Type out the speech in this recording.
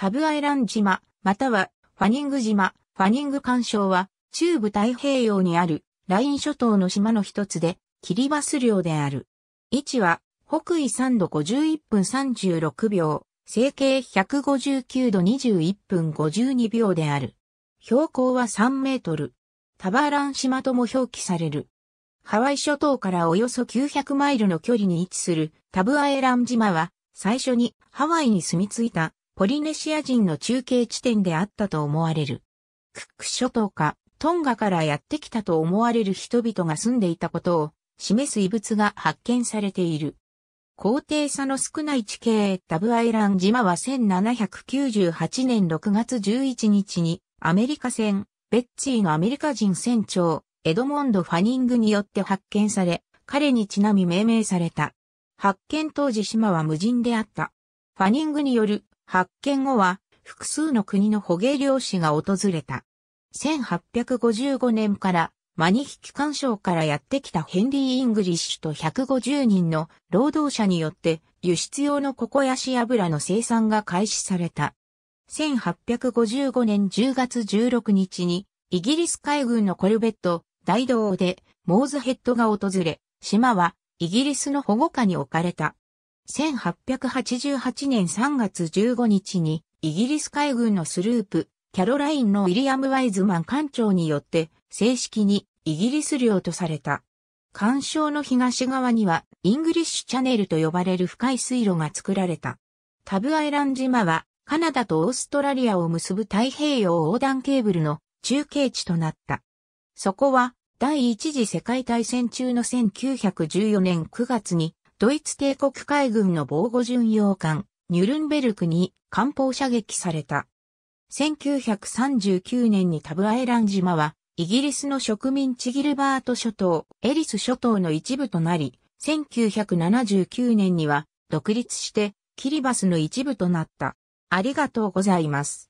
タブアイラン島、またはファニング島、ファニング干渉は、中部太平洋にあるライン諸島の島の一つで、キリバス領である。位置は、北緯3度51分36秒、整形159度21分52秒である。標高は3メートル。タバーラン島とも表記される。ハワイ諸島からおよそ900マイルの距離に位置するタブアエラン島は、最初にハワイに住み着いたポリネシア人の中継地点であったと思われる。クック諸島か、トンガからやってきたと思われる人々が住んでいたことを示す遺物が発見されている。高低差の少ない地形ダブアイラン島は1798年6月11日にアメリカ船ベッツィのアメリカ人船長エドモンド・ファニングによって発見され、彼にちなみ命名された。発見当時島は無人であった。ファニングによる発見後は複数の国の捕鯨漁師が訪れた。1855年からマニヒ機関省からやってきたヘンリー・イングリッシュと150人の労働者によって輸出用のココヤシ油の生産が開始された。1855年10月16日にイギリス海軍のコルベット大道でモーズヘッドが訪れ、島はイギリスの保護下に置かれた。1888年3月15日に、イギリス海軍のスループ、キャロラインのウィリアム・ワイズマン艦長によって、正式にイギリス領とされた。干渉の東側には、イングリッシュチャネルと呼ばれる深い水路が作られた。タブアイラン島は、カナダとオーストラリアを結ぶ太平洋横断ケーブルの中継地となった。そこは、第一次世界大戦中の1914年9月に、ドイツ帝国海軍の防護巡洋艦、ニュルンベルクに艦砲射撃された。1939年にタブアイラン島は、イギリスの植民地ギルバート諸島、エリス諸島の一部となり、1979年には独立して、キリバスの一部となった。ありがとうございます。